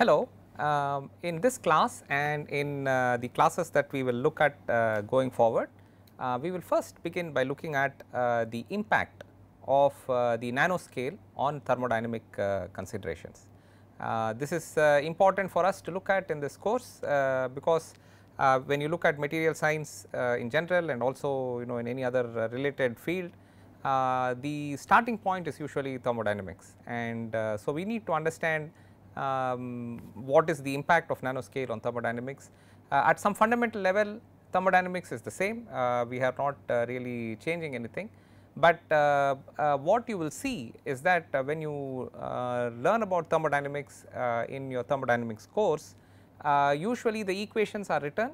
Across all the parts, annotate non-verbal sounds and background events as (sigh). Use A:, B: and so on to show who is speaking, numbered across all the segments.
A: Hello, um, in this class and in uh, the classes that we will look at uh, going forward, uh, we will first begin by looking at uh, the impact of uh, the nanoscale on thermodynamic uh, considerations. this is important for us to look at in this course because when you look at material science in general and also you know in any other related field, the starting point is usually thermodynamics and so we need to understand um, what is the impact of nanoscale on thermodynamics. Uh, at some fundamental level thermodynamics is the same, uh, we are not uh, really changing anything. But what you will see is that when you learn about thermodynamics in your thermodynamics course, usually the equations are written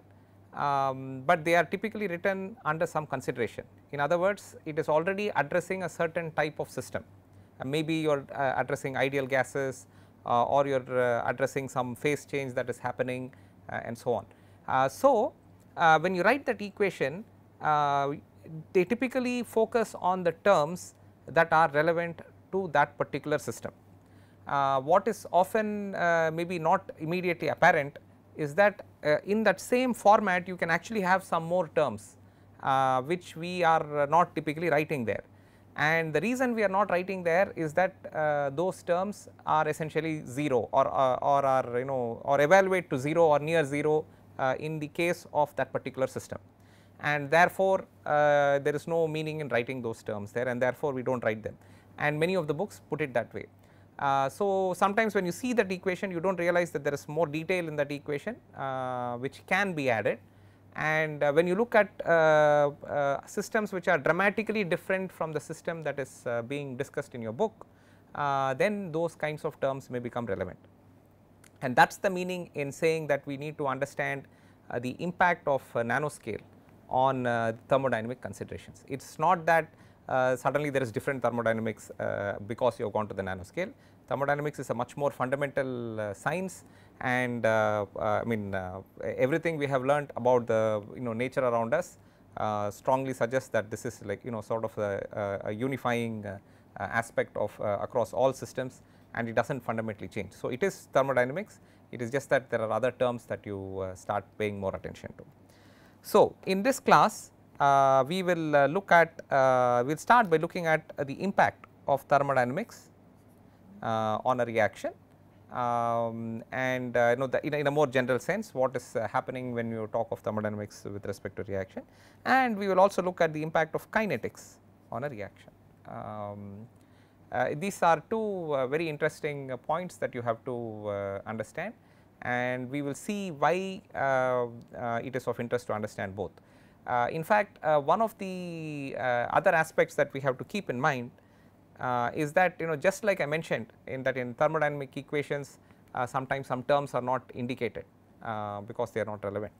A: um, but they are typically written under some consideration. In other words, it is already addressing a certain type of system. Uh, maybe you are uh, addressing ideal gases uh, or you are uh, addressing some phase change that is happening uh, and so on. so, when you write that equation, they typically focus on the terms that are relevant to that particular system. Uh, what is often uh, maybe not immediately apparent is that uh, in that same format you can actually have some more terms which we are not typically writing there. And the reason we are not writing there is that uh, those terms are essentially 0 or, uh, or are you know or evaluate to 0 or near 0 uh, in the case of that particular system. And therefore, uh, there is no meaning in writing those terms there and therefore, we do not write them and many of the books put it that way. Uh, so, sometimes when you see that equation you do not realize that there is more detail in that equation uh, which can be added and uh, when you look at uh, uh, systems which are dramatically different from the system that is being discussed in your book, then those kinds of terms may become relevant. And that is the meaning in saying that we need to understand the impact of nanoscale on uh, thermodynamic considerations. It is not that uh, suddenly there is different thermodynamics uh, because you have gone to the nanoscale, Thermodynamics is a much more fundamental uh, science and uh, uh, I mean everything we have learned about the you know nature around us strongly suggests that this is like you know sort of a, a unifying aspect of across all systems and it does not fundamentally change. So, it is thermodynamics, it is just that there are other terms that you uh, start paying more attention to. So, in this class, uh, we will uh, look at, we will start by looking at the impact of thermodynamics uh, on a reaction um, and uh, you know in a, in, a, more general sense what is uh, happening when you talk of thermodynamics with respect to reaction and we will also look at the impact of kinetics on a reaction. Um, uh, these are two uh, very interesting points that you have to uh, understand and we will see why it is of interest to understand both. in fact, one of the other aspects that we have to keep in mind uh, is that you know just like I mentioned in that in thermodynamic equations uh, sometimes some terms are not indicated uh, because they are not relevant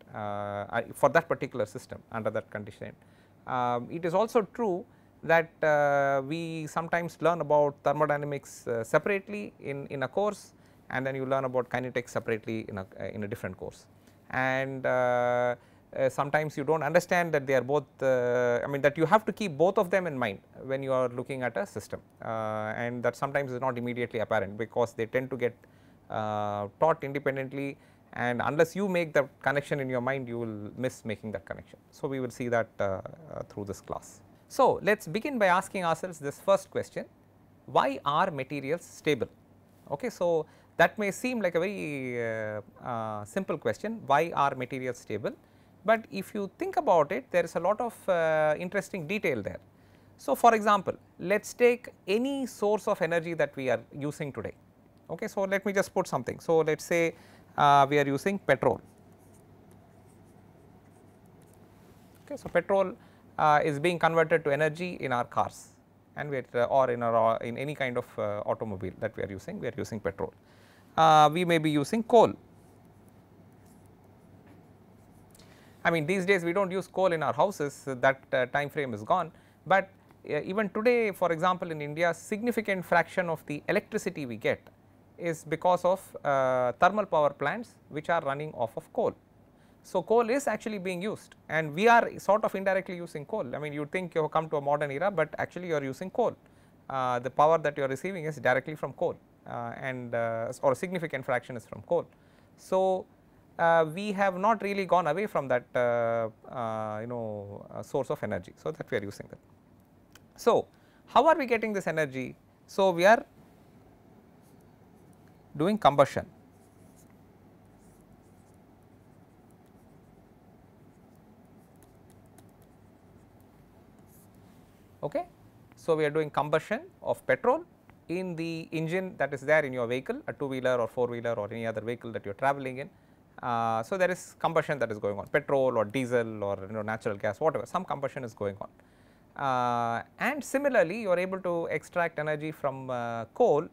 A: for that particular system under that condition. Um, it is also true that uh, we sometimes learn about thermodynamics uh, separately in, in a course and then you learn about kinetics separately in a, in a different course. And uh, sometimes you do not understand that they are both uh, I mean that you have to keep both of them in mind when you are looking at a system uh, and that sometimes is not immediately apparent because they tend to get uh, taught independently and unless you make the connection in your mind you will miss making that connection. So, we will see that through this class. So, let us begin by asking ourselves this first question why are materials stable? Okay, so, that may seem like a very uh, uh, simple question why are materials stable? but if you think about it there is a lot of uh, interesting detail there. So, for example, let us take any source of energy that we are using today. Okay, so, let me just put something. So, let us say uh, we are using petrol. Okay, so, petrol uh, is being converted to energy in our cars and we are, uh, or in our in any kind of uh, automobile that we are using, we are using petrol. Uh, we may be using coal I mean these days we do not use coal in our houses that uh, time frame is gone, but uh, even today for example in India significant fraction of the electricity we get is because of uh, thermal power plants which are running off of coal. So, coal is actually being used and we are sort of indirectly using coal. I mean you think you have come to a modern era, but actually you are using coal. Uh, the power that you are receiving is directly from coal uh, and uh, or a significant fraction is from coal. So, uh, we have not really gone away from that uh, uh, you know source of energy. So, that we are using that. So, how are we getting this energy? So, we are doing combustion. Okay. So, we are doing combustion of petrol in the engine that is there in your vehicle, a two wheeler or four wheeler or any other vehicle that you are traveling in. Uh, so there is combustion that is going on, petrol or diesel or you know, natural gas, whatever, some combustion is going on. Uh, and similarly, you are able to extract energy from uh, coal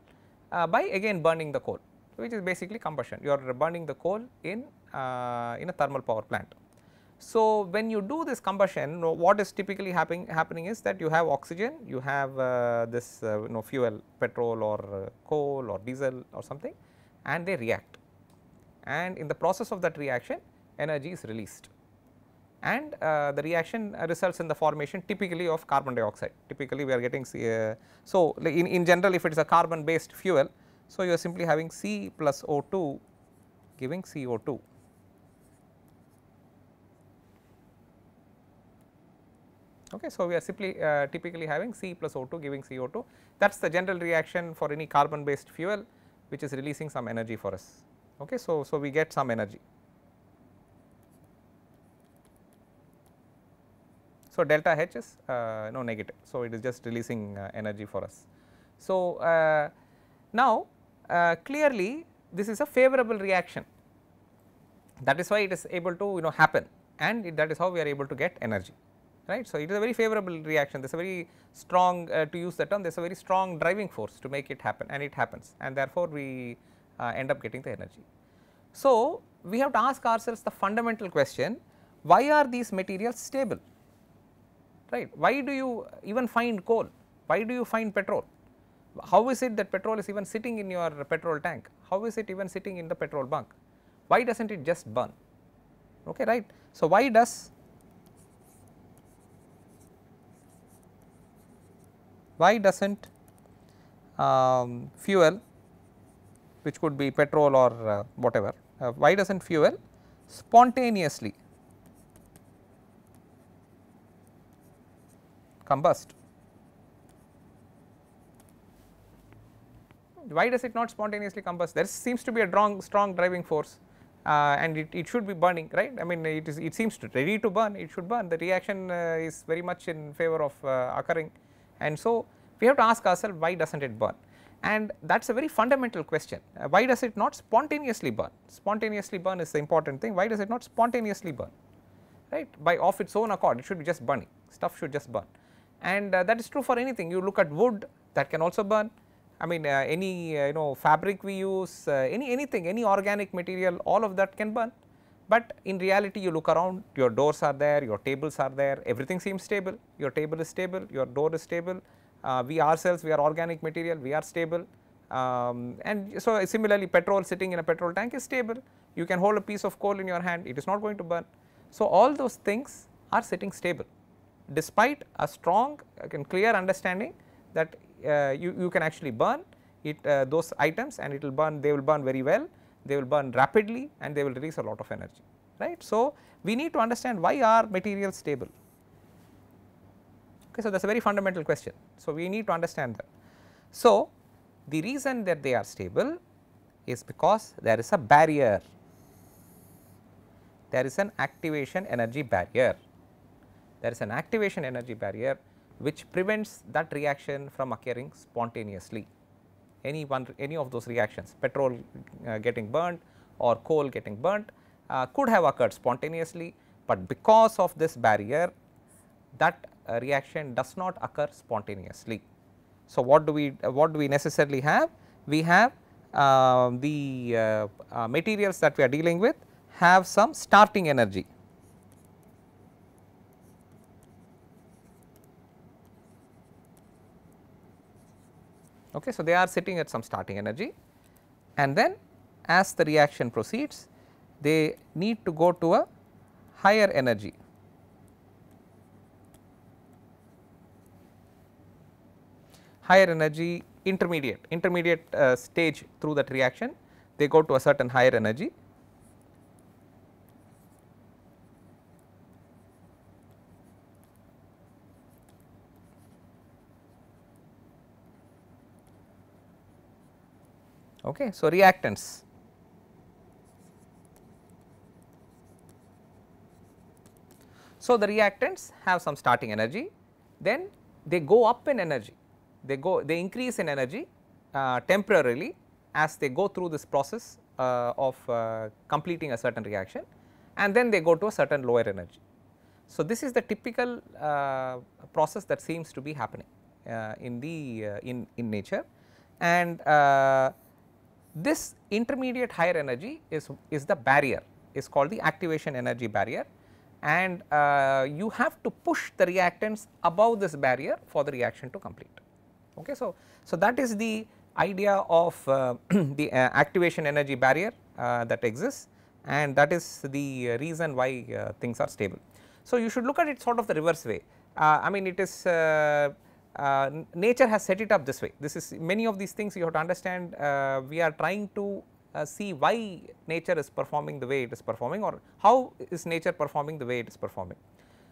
A: uh, by again burning the coal, which is basically combustion. You are burning the coal in, uh, in a thermal power plant. So, when you do this combustion, you know, what is typically happening, happening is that you have oxygen, you have this you know, fuel, petrol or coal or diesel or something and they react and in the process of that reaction energy is released and uh, the reaction results in the formation typically of carbon dioxide typically we are getting C, uh, so in, in general if it is a carbon based fuel so you are simply having C plus O2 giving CO2 okay so we are simply uh, typically having C plus O2 giving CO2 that is the general reaction for any carbon based fuel which is releasing some energy for us okay. So, so we get some energy. So, delta H is uh, no negative. So, it is just releasing uh, energy for us. So, uh, now uh, clearly this is a favorable reaction that is why it is able to you know happen and it, that is how we are able to get energy right. So, it is a very favorable reaction there is a very strong uh, to use the term there is a very strong driving force to make it happen and it happens and therefore, we uh, end up getting the energy. So, we have to ask ourselves the fundamental question why are these materials stable right why do you even find coal why do you find petrol how is it that petrol is even sitting in your petrol tank how is it even sitting in the petrol bunk why doesn't it just burn okay right so why does why doesn't um, fuel which could be petrol or uh, whatever. Uh, why does not fuel? Spontaneously combust. Why does it not spontaneously combust? There seems to be a strong, strong driving force uh, and it, it should be burning, right? I mean it, is, it seems to ready to burn, it should burn. The reaction uh, is very much in favor of uh, occurring and so we have to ask ourselves why does not it burn? And that is a very fundamental question. Uh, why does it not spontaneously burn? Spontaneously burn is the important thing. Why does it not spontaneously burn? Right? By off its own accord, it should be just burning. Stuff should just burn. And uh, that is true for anything. You look at wood, that can also burn. I mean, uh, any uh, you know fabric we use, uh, any anything, any organic material, all of that can burn. But in reality, you look around, your doors are there, your tables are there, everything seems stable. Your table is stable, your door is stable, uh, we ourselves, we are organic material, we are stable. Um, and so similarly petrol sitting in a petrol tank is stable, you can hold a piece of coal in your hand, it is not going to burn. So all those things are sitting stable despite a strong uh, and clear understanding that uh, you, you can actually burn it uh, those items and it will burn they will burn very well, they will burn rapidly and they will release a lot of energy right. So we need to understand why are materials stable Okay, so that is a very fundamental question. So, we need to understand that. So, the reason that they are stable is because there is a barrier, there is an activation energy barrier, there is an activation energy barrier which prevents that reaction from occurring spontaneously. Any one, any of those reactions, petrol uh, getting burnt or coal getting burnt uh, could have occurred spontaneously, but because of this barrier that uh, reaction does not occur spontaneously. So, what do we uh, what do we necessarily have? We have um, the uh, materials that we are dealing with have some starting energy. Okay, so, they are sitting at some starting energy and then as the reaction proceeds they need to go to a higher energy higher energy intermediate, intermediate uh, stage through that reaction they go to a certain higher energy. Okay, so reactants So, the reactants have some starting energy, then they go up in energy they go they increase in energy uh, temporarily as they go through this process uh, of uh, completing a certain reaction and then they go to a certain lower energy. So, this is the typical uh, process that seems to be happening uh, in the uh, in, in nature and this intermediate higher energy is, is the barrier is called the activation energy barrier and you have to push the reactants above this barrier for the reaction to complete. Okay, so, so that is the idea of uh, (clears throat) the uh, activation energy barrier uh, that exists and that is the reason why things are stable. So, you should look at it sort of the reverse way. I mean it is uh, nature has set it up this way. This is many of these things you have to understand. Uh, we are trying to uh, see why nature is performing the way it is performing or how is nature performing the way it is performing.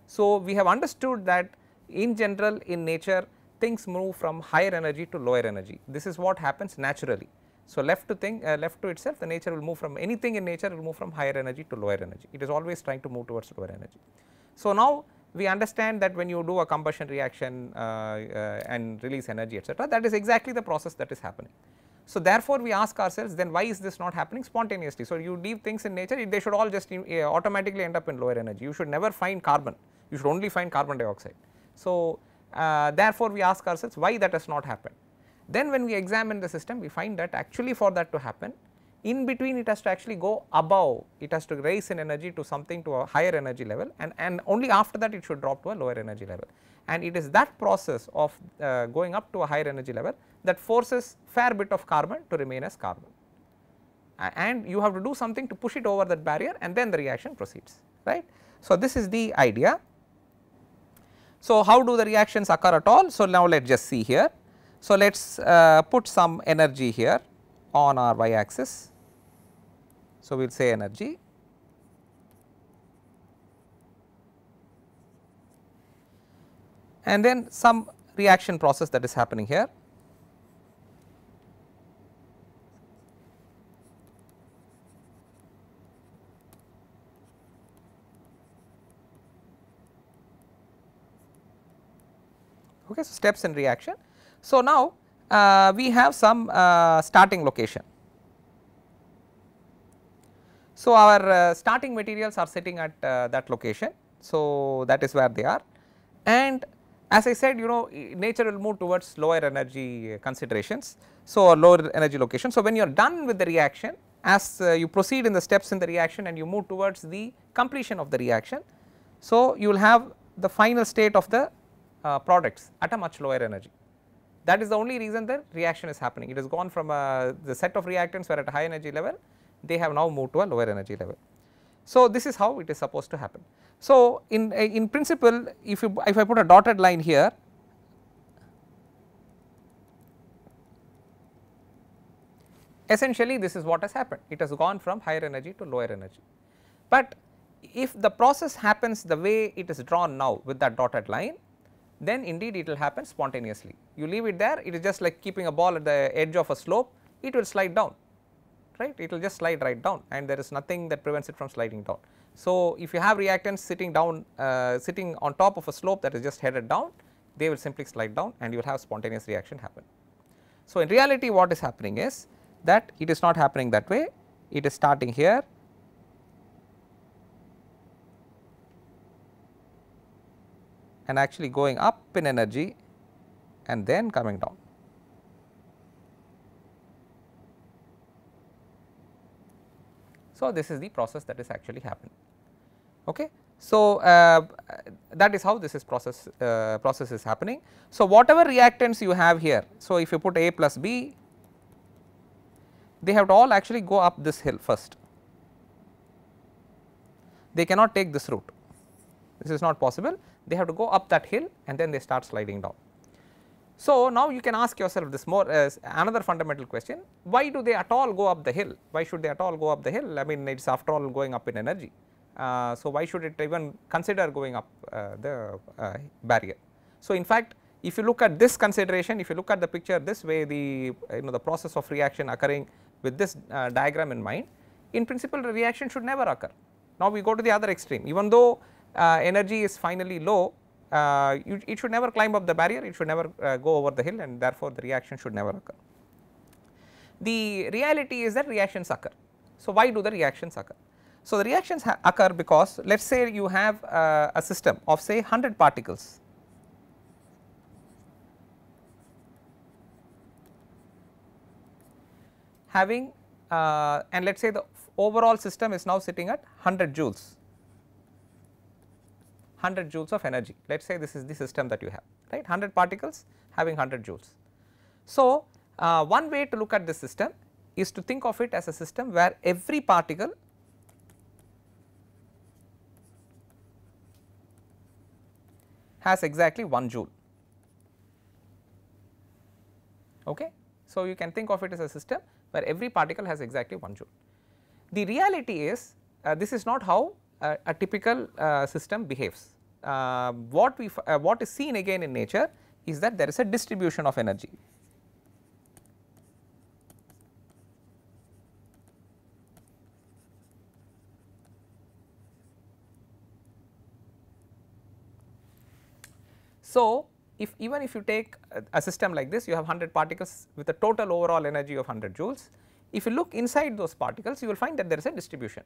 A: So, we have understood that in general in nature things move from higher energy to lower energy. This is what happens naturally. So, left to thing, uh, left to itself, the nature will move from anything in nature will move from higher energy to lower energy. It is always trying to move towards lower energy. So, now we understand that when you do a combustion reaction uh, uh, and release energy etc., that is exactly the process that is happening. So, therefore, we ask ourselves then why is this not happening spontaneously. So, you leave things in nature they should all just uh, automatically end up in lower energy. You should never find carbon, you should only find carbon dioxide. So, uh, therefore, we ask ourselves why that has not happened. Then when we examine the system, we find that actually for that to happen, in between it has to actually go above, it has to raise in energy to something to a higher energy level and, and only after that it should drop to a lower energy level. And it is that process of uh, going up to a higher energy level that forces fair bit of carbon to remain as carbon. Uh, and you have to do something to push it over that barrier and then the reaction proceeds, right. So, this is the idea. So, how do the reactions occur at all? So, now let us just see here. So, let us uh, put some energy here on our y axis. So, we will say energy. And then some reaction process that is happening here. okay. So, steps in reaction. So, now uh, we have some uh, starting location. So, our uh, starting materials are sitting at uh, that location. So, that is where they are and as I said you know nature will move towards lower energy considerations. So, lower energy location. So, when you are done with the reaction as uh, you proceed in the steps in the reaction and you move towards the completion of the reaction. So, you will have the final state of the uh, products at a much lower energy. That is the only reason the reaction is happening. It has gone from uh, the set of reactants were at a high energy level, they have now moved to a lower energy level. So, this is how it is supposed to happen. So, in, in principle if you if I put a dotted line here, essentially this is what has happened. It has gone from higher energy to lower energy. But if the process happens the way it is drawn now with that dotted line, then indeed it will happen spontaneously. You leave it there, it is just like keeping a ball at the edge of a slope, it will slide down, right? It will just slide right down and there is nothing that prevents it from sliding down. So, if you have reactants sitting down, uh, sitting on top of a slope that is just headed down, they will simply slide down and you will have spontaneous reaction happen. So, in reality what is happening is that it is not happening that way, it is starting here and actually going up in energy and then coming down. So, this is the process that is actually happening. Okay. So, uh, that is how this is process uh, process is happening. So, whatever reactants you have here, so if you put A plus B, they have to all actually go up this hill first. They cannot take this route, this is not possible, they have to go up that hill and then they start sliding down. So, now you can ask yourself this more as uh, another fundamental question why do they at all go up the hill why should they at all go up the hill I mean it is after all going up in energy. Uh, so, why should it even consider going up uh, the uh, barrier. So, in fact if you look at this consideration if you look at the picture this way the you know the process of reaction occurring with this uh, diagram in mind in principle the reaction should never occur. Now, we go to the other extreme even though uh, energy is finally low, uh, you, it should never climb up the barrier, it should never uh, go over the hill and therefore the reaction should never occur. The reality is that reactions occur. So, why do the reactions occur? So, the reactions occur because let us say you have uh, a system of say 100 particles. having uh, and let us say the overall system is now sitting at 100 joules. 100 joules of energy. Let us say this is the system that you have, right 100 particles having 100 joules. So, uh, one way to look at this system is to think of it as a system where every particle has exactly 1 joule. Okay? So, you can think of it as a system where every particle has exactly 1 joule. The reality is uh, this is not how uh, a typical uh, system behaves uh, what we uh, what is seen again in nature is that there is a distribution of energy. So, if even if you take a, a system like this you have 100 particles with a total overall energy of 100 joules. If you look inside those particles you will find that there is a distribution.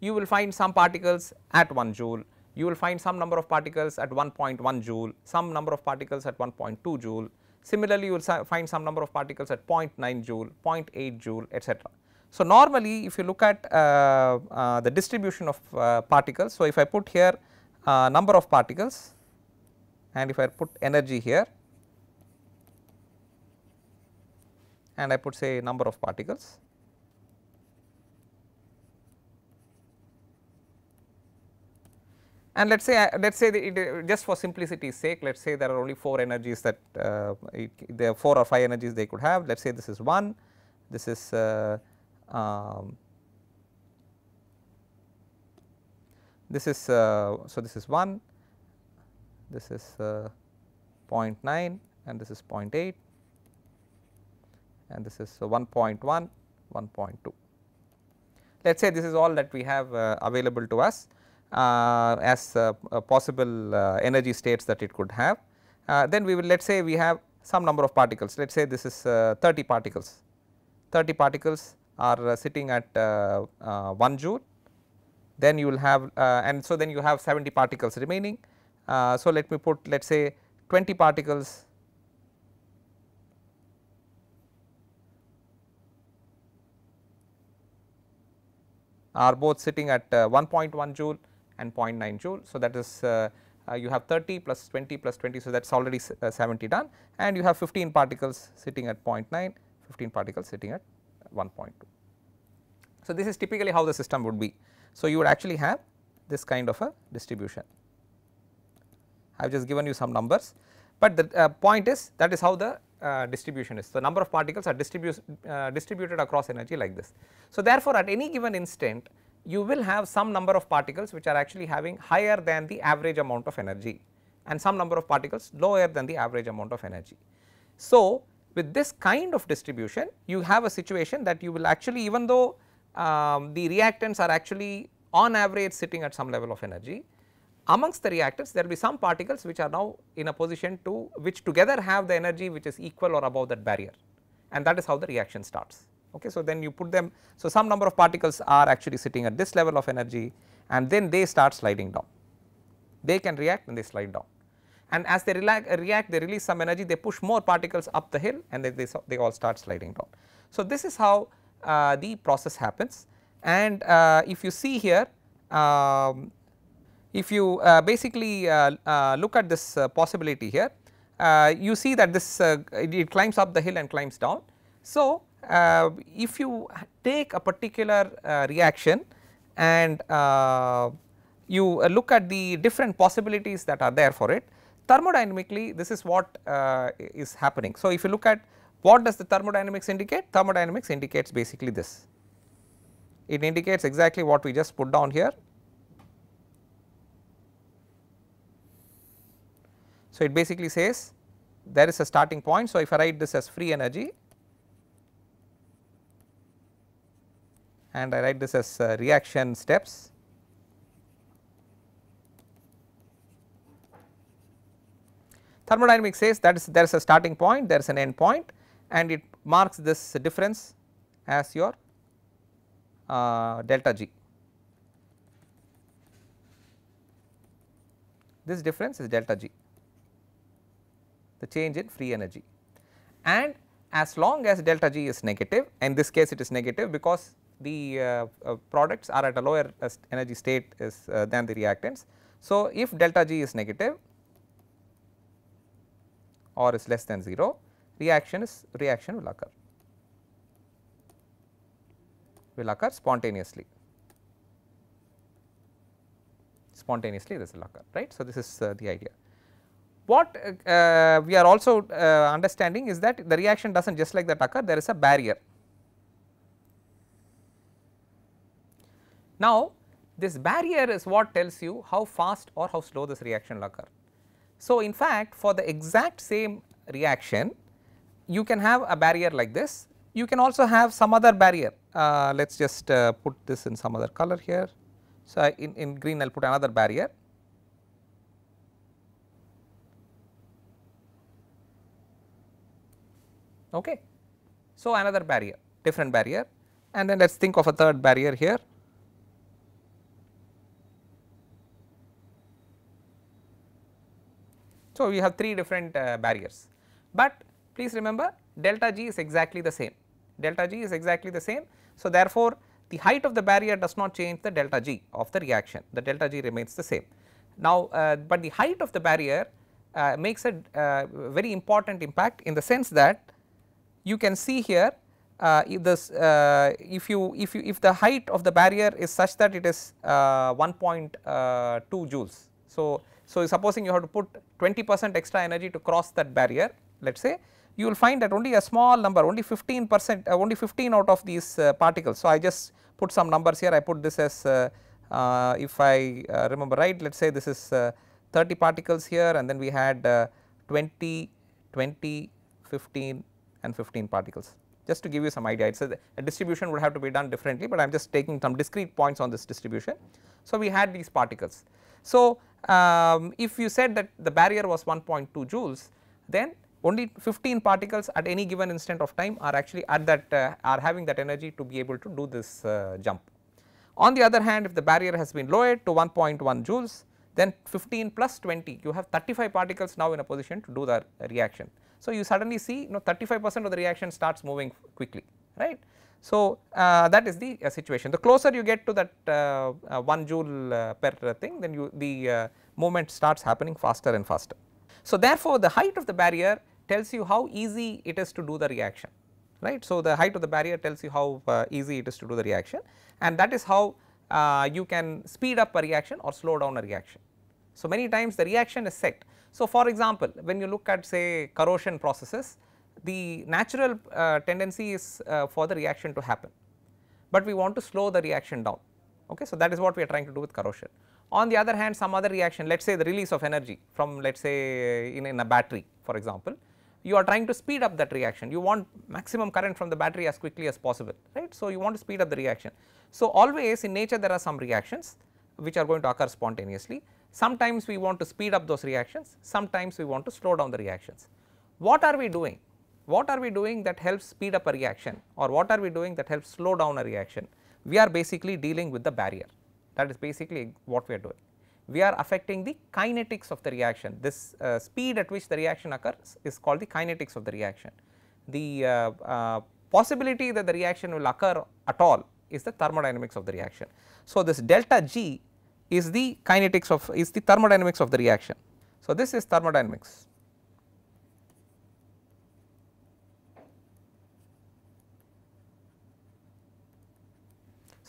A: You will find some particles at 1 joule, you will find some number of particles at 1.1 joule, some number of particles at 1.2 joule. Similarly, you will find some number of particles at 0.9 joule, 0.8 joule, etc. So, normally if you look at uh, uh, the distribution of uh, particles, so if I put here uh, number of particles and if I put energy here and I put say number of particles And let us say, uh, let us say it, uh, just for simplicity's sake, let us say there are only 4 energies that uh, it, there are 4 or 5 energies they could have. Let us say this is 1, this is uh, um, this is uh, so this is 1, this is uh, 0.9 and this is 0.8 and this is 1.1, 1.2. Let us say this is all that we have available to us. Uh, as uh, uh, possible energy states that it could have. then we will let us say we have some number of particles, let us say this is 30 particles, 30 particles are sitting at 1 joule then you will have uh, and so then you have 70 particles remaining. Uh, so, let me put let us say 20 particles are both sitting at uh, 1.1 joule and 0.9 joule. So, that is uh, uh, you have 30 plus 20 plus 20. So, that is already uh, 70 done and you have 15 particles sitting at 0.9, 15 particles sitting at 1.2. So, this is typically how the system would be. So, you would actually have this kind of a distribution. I have just given you some numbers, but the uh, point is that is how the uh, distribution is. The number of particles are distribu uh, distributed across energy like this. So, therefore, at any given instant you will have some number of particles which are actually having higher than the average amount of energy and some number of particles lower than the average amount of energy. So, with this kind of distribution you have a situation that you will actually even though um, the reactants are actually on average sitting at some level of energy amongst the reactants there will be some particles which are now in a position to which together have the energy which is equal or above that barrier and that is how the reaction starts. Okay, so then you put them, so some number of particles are actually sitting at this level of energy and then they start sliding down. They can react and they slide down. And as they react, they release some energy, they push more particles up the hill and they, they, all start sliding down. So this is how uh, the process happens and uh, if you see here, um, if you uh, basically uh, uh, look at this uh, possibility here, you see that this it, climbs up the hill and climbs down. So, uh, if you take a particular uh, reaction and uh, you look at the different possibilities that are there for it, thermodynamically this is what is happening. So, if you look at what does the thermodynamics indicate? Thermodynamics indicates basically this. It indicates exactly what we just put down here. So, it basically says there is a starting point. So, if I write this as free energy and I write this as uh, reaction steps. Thermodynamics says that is there is a starting point, there is an end point and it marks this difference as your uh, delta G. This difference is delta G, the change in free energy. And as long as delta G is negative, in this case it is negative because the uh, uh, products are at a lower uh, energy state is, than the reactants. So, if delta G is negative or is less than 0, reaction is reaction will occur will occur spontaneously spontaneously this will occur right. So, this is uh, the idea. What uh, we are also understanding is that the reaction does not just like that occur there is a barrier Now, this barrier is what tells you how fast or how slow this reaction will occur. So, in fact, for the exact same reaction, you can have a barrier like this. You can also have some other barrier. Uh, let us just uh, put this in some other color here. So, I, in, in green I will put another barrier. Okay. So, another barrier, different barrier and then let us think of a third barrier here So, we have three different uh, barriers, but please remember delta G is exactly the same, delta G is exactly the same. So, therefore, the height of the barrier does not change the delta G of the reaction, the delta G remains the same. Now, uh, but the height of the barrier uh, makes a uh, very important impact in the sense that you can see here uh, if, this, uh, if you if you if the height of the barrier is such that it is 1.2 joules. So, so, supposing you have to put 20 percent extra energy to cross that barrier let us say you will find that only a small number only 15 percent uh, only 15 out of these uh, particles. So, I just put some numbers here I put this as uh, uh if I uh, remember right let us say this is uh, 30 particles here and then we had uh, 20, 20, 15 and 15 particles just to give you some idea it is a, distribution would have to be done differently but I am just taking some discrete points on this distribution. So, we had these particles. So, um, if you said that the barrier was 1.2 joules then only 15 particles at any given instant of time are actually at that uh, are having that energy to be able to do this uh, jump. On the other hand if the barrier has been lowered to 1.1 joules then 15 plus 20 you have 35 particles now in a position to do the reaction. So, you suddenly see you know 35 percent of the reaction starts moving quickly right. So, uh, that is the uh, situation. The closer you get to that uh, 1 joule per thing then you the movement starts happening faster and faster. So, therefore, the height of the barrier tells you how easy it is to do the reaction right. So, the height of the barrier tells you how uh, easy it is to do the reaction and that is how uh, you can speed up a reaction or slow down a reaction. So, many times the reaction is set. So, for example, when you look at say corrosion processes the natural uh, tendency is uh, for the reaction to happen, but we want to slow the reaction down. Okay, so that is what we are trying to do with corrosion. On the other hand, some other reaction, let us say the release of energy from let us say in, in a battery for example, you are trying to speed up that reaction. You want maximum current from the battery as quickly as possible, right. So, you want to speed up the reaction. So, always in nature there are some reactions which are going to occur spontaneously. Sometimes we want to speed up those reactions, sometimes we want to slow down the reactions. What are we doing? what are we doing that helps speed up a reaction or what are we doing that helps slow down a reaction? We are basically dealing with the barrier that is basically what we are doing. We are affecting the kinetics of the reaction this uh, speed at which the reaction occurs is called the kinetics of the reaction. The uh, uh, possibility that the reaction will occur at all is the thermodynamics of the reaction. So, this delta G is the kinetics of is the thermodynamics of the reaction. So, this is thermodynamics.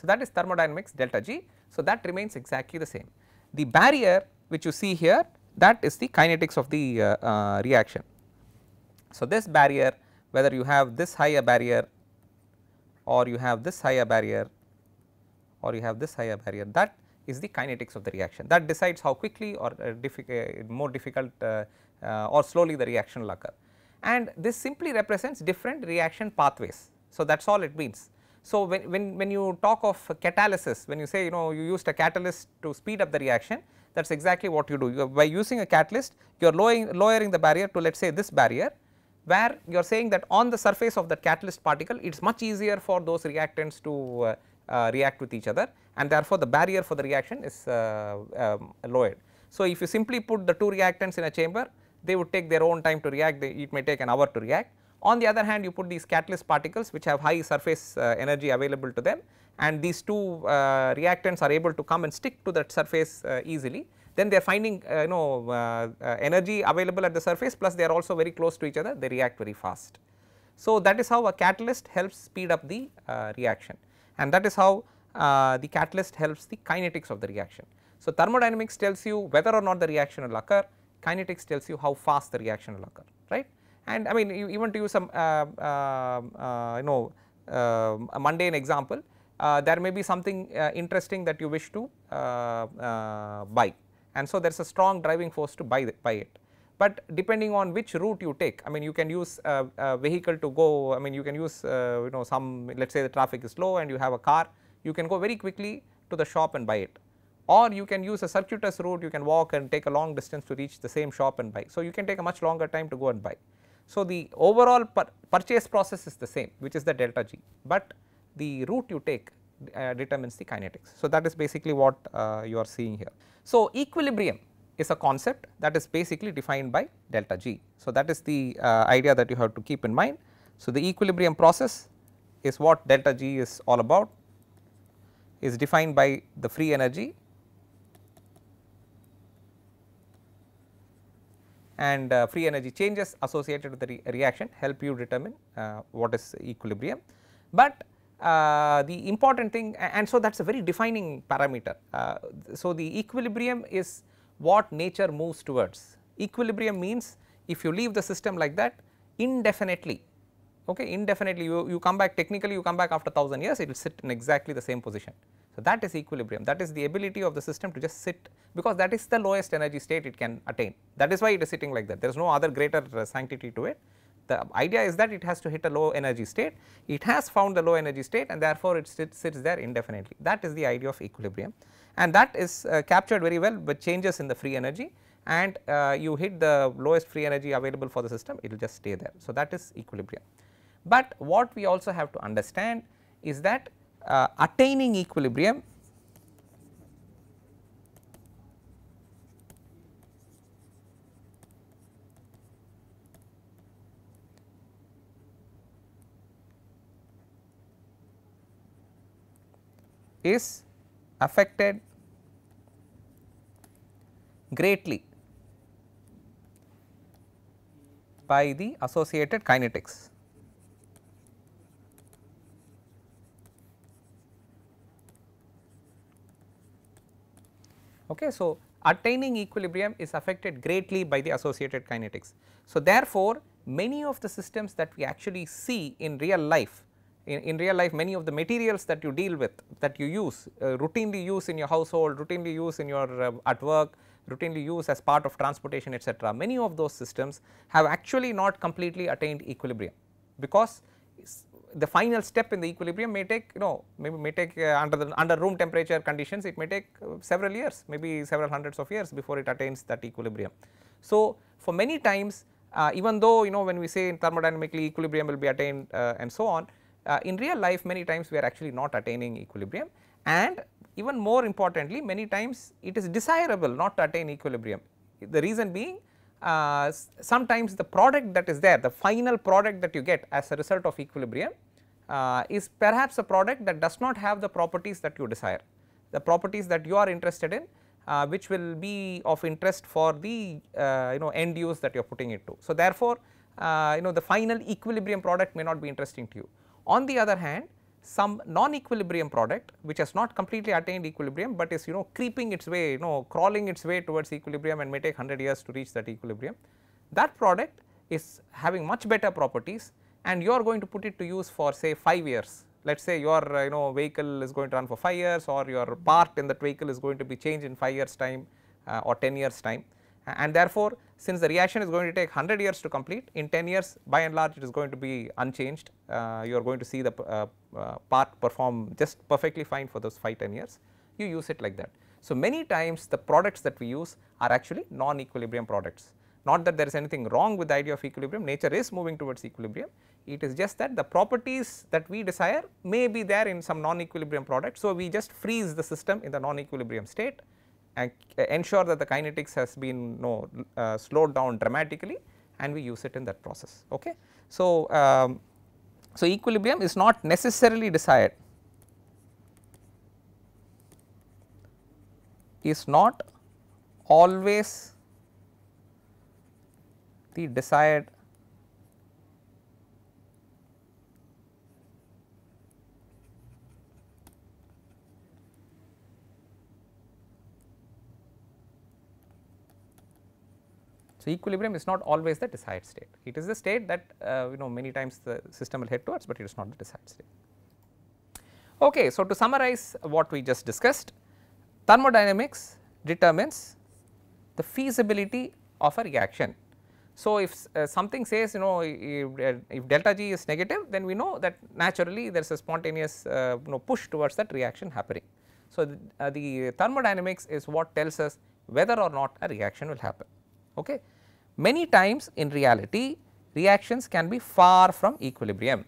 A: So, that is thermodynamics delta G. So, that remains exactly the same. The barrier which you see here that is the kinetics of the uh, uh, reaction. So, this barrier whether you have this higher barrier or you have this higher barrier or you have this higher barrier that is the kinetics of the reaction that decides how quickly or uh, uh more difficult uh, uh, or slowly the reaction will occur. And this simply represents different reaction pathways. So, that is all it means so, when, when, when you talk of catalysis, when you say you know you used a catalyst to speed up the reaction, that is exactly what you do. You by using a catalyst, you are lowering, lowering the barrier to let us say this barrier, where you are saying that on the surface of the catalyst particle, it is much easier for those reactants to uh, uh, react with each other and therefore, the barrier for the reaction is uh, um, lowered. So, if you simply put the two reactants in a chamber, they would take their own time to react, they, it may take an hour to react. On the other hand, you put these catalyst particles which have high surface uh, energy available to them and these two uh, reactants are able to come and stick to that surface uh, easily. Then they are finding uh, you know uh, uh, energy available at the surface plus they are also very close to each other, they react very fast. So, that is how a catalyst helps speed up the reaction and that is how the catalyst helps the kinetics of the reaction. So, thermodynamics tells you whether or not the reaction will occur, kinetics tells you how fast the reaction will occur, right and I mean even to use some uh, um, uh, you know um, a mundane example uh, there may be something interesting that you wish to buy and so there is a strong driving force to buy, the, buy it but depending on which route you take i mean you can use a, a vehicle to go i mean you can use uh, you know some let's say the traffic is slow and you have a car you can go very quickly to the shop and buy it or you can use a circuitous route you can walk and take a long distance to reach the same shop and buy so you can take a much longer time to go and buy so, the overall purchase process is the same which is the delta G, but the route you take uh, determines the kinetics. So, that is basically what uh, you are seeing here. So, equilibrium is a concept that is basically defined by delta G. So, that is the uh, idea that you have to keep in mind. So, the equilibrium process is what delta G is all about is defined by the free energy and uh, free energy changes associated with the re reaction help you determine uh, what is equilibrium. But uh, the important thing and so that is a very defining parameter. Uh, so, the equilibrium is what nature moves towards. Equilibrium means if you leave the system like that indefinitely, okay, indefinitely you, you come back technically you come back after 1000 years it will sit in exactly the same position. So, that is equilibrium that is the ability of the system to just sit because that is the lowest energy state it can attain that is why it is sitting like that there is no other greater uh, sanctity to it. The idea is that it has to hit a low energy state it has found the low energy state and therefore it sits, sits there indefinitely that is the idea of equilibrium and that is uh, captured very well with changes in the free energy and uh, you hit the lowest free energy available for the system it will just stay there. So, that is equilibrium. But what we also have to understand is that uh, attaining equilibrium is affected greatly by the associated kinetics. Okay, so attaining equilibrium is affected greatly by the associated kinetics. So therefore, many of the systems that we actually see in real life, in, in real life many of the materials that you deal with, that you use, uh, routinely use in your household, routinely use in your uh, at work, routinely use as part of transportation etc. Many of those systems have actually not completely attained equilibrium because the final step in the equilibrium may take you know maybe may take uh, under the under room temperature conditions it may take uh, several years maybe several hundreds of years before it attains that equilibrium. So for many times uh, even though you know when we say thermodynamically equilibrium will be attained uh, and so on uh, in real life many times we are actually not attaining equilibrium and even more importantly many times it is desirable not to attain equilibrium the reason being uh, sometimes the product that is there, the final product that you get as a result of equilibrium uh, is perhaps a product that does not have the properties that you desire, the properties that you are interested in uh, which will be of interest for the uh, you know end use that you are putting it to. So, therefore, uh, you know the final equilibrium product may not be interesting to you. On the other hand, some non-equilibrium product which has not completely attained equilibrium, but is you know creeping its way you know crawling its way towards equilibrium and may take 100 years to reach that equilibrium, that product is having much better properties and you are going to put it to use for say 5 years. Let us say your uh, you know vehicle is going to run for 5 years or your part in that vehicle is going to be changed in 5 years time uh, or 10 years time and therefore, since the reaction is going to take 100 years to complete in 10 years by and large it is going to be unchanged uh, you are going to see the uh, uh, part perform just perfectly fine for those 5 10 years you use it like that. So, many times the products that we use are actually non equilibrium products. Not that there is anything wrong with the idea of equilibrium, nature is moving towards equilibrium, it is just that the properties that we desire may be there in some non-equilibrium product. So, we just freeze the system in the non-equilibrium state and uh, ensure that the kinetics has been you know, uh, slowed down dramatically and we use it in that process. Okay? So, um, so equilibrium is not necessarily desired is not always the desired So, equilibrium is not always the desired state, it is the state that uh, you know many times the system will head towards, but it is not the desired state. Okay, so to summarize what we just discussed, thermodynamics determines the feasibility of a reaction so, if uh, something says you know if, uh, if, delta G is negative then we know that naturally there is a spontaneous uh, you know, push towards that reaction happening. So, the, uh, the, thermodynamics is what tells us whether or not a reaction will happen. Okay. Many times in reality reactions can be far from equilibrium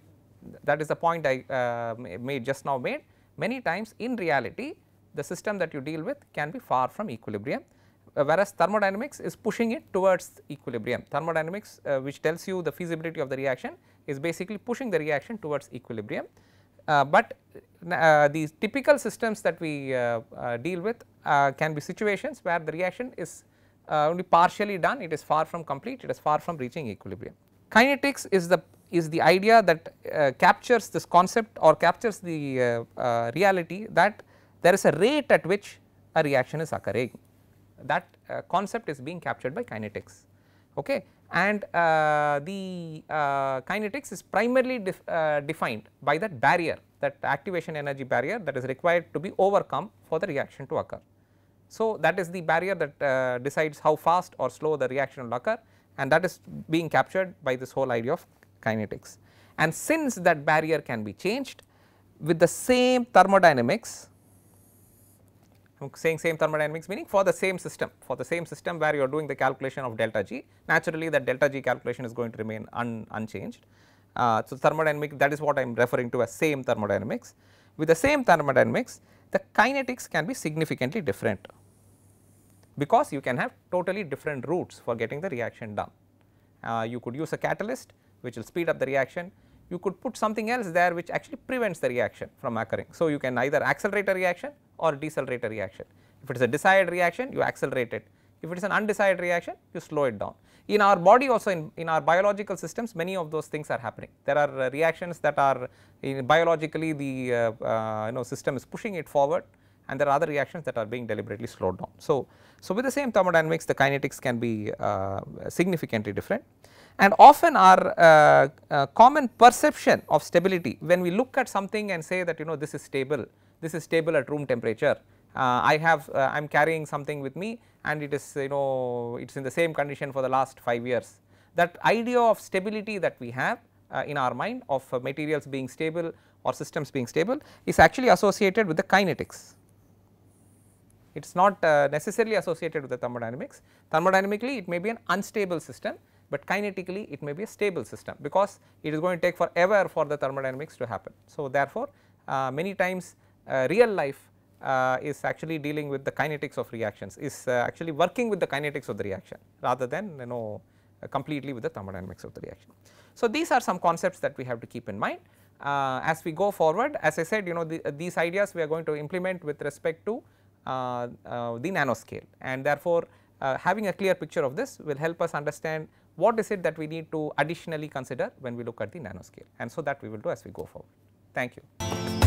A: that is the point I uh, made just now made many times in reality the system that you deal with can be far from equilibrium uh, whereas thermodynamics is pushing it towards equilibrium. Thermodynamics uh, which tells you the feasibility of the reaction is basically pushing the reaction towards equilibrium. Uh, but these typical systems that we deal with can be situations where the reaction is only partially done, it is far from complete, it is far from reaching equilibrium. Kinetics is the is the idea that uh, captures this concept or captures the uh, uh, reality that there is a rate at which a reaction is occurring that uh, concept is being captured by kinetics okay and uh, the uh, kinetics is primarily def uh, defined by that barrier that activation energy barrier that is required to be overcome for the reaction to occur. So, that is the barrier that uh, decides how fast or slow the reaction will occur and that is being captured by this whole idea of kinetics. And since that barrier can be changed with the same thermodynamics saying same thermodynamics meaning for the same system for the same system where you are doing the calculation of delta g naturally that delta g calculation is going to remain un, unchanged. Uh, so, thermodynamic that is what I am referring to as same thermodynamics. With the same thermodynamics the kinetics can be significantly different because you can have totally different routes for getting the reaction done. Uh, you could use a catalyst which will speed up the reaction, you could put something else there which actually prevents the reaction from occurring. So, you can either accelerate a reaction or decelerator reaction. If it is a desired reaction, you accelerate it. If it is an undesired reaction, you slow it down. In our body also, in, in our biological systems, many of those things are happening. There are uh, reactions that are biologically the uh, uh, you know system is pushing it forward and there are other reactions that are being deliberately slowed down. So, so with the same thermodynamics, the kinetics can be uh, significantly different. And often our uh, uh, common perception of stability, when we look at something and say that you know this is stable, this is stable at room temperature. Uh, I have uh, I am carrying something with me and it is you know it is in the same condition for the last 5 years. That idea of stability that we have uh, in our mind of uh, materials being stable or systems being stable is actually associated with the kinetics. It is not uh, necessarily associated with the thermodynamics. Thermodynamically it may be an unstable system but kinetically it may be a stable system because it is going to take forever for the thermodynamics to happen. So, therefore, uh, many times uh, real life uh, is actually dealing with the kinetics of reactions, is uh, actually working with the kinetics of the reaction rather than you know completely with the thermodynamics of the reaction. So, these are some concepts that we have to keep in mind. Uh, as we go forward as I said you know the, uh, these ideas we are going to implement with respect to uh, the nanoscale and therefore, having a clear picture of this will help us understand what is it that we need to additionally consider when we look at the nanoscale and so that we will do as we go forward. Thank you.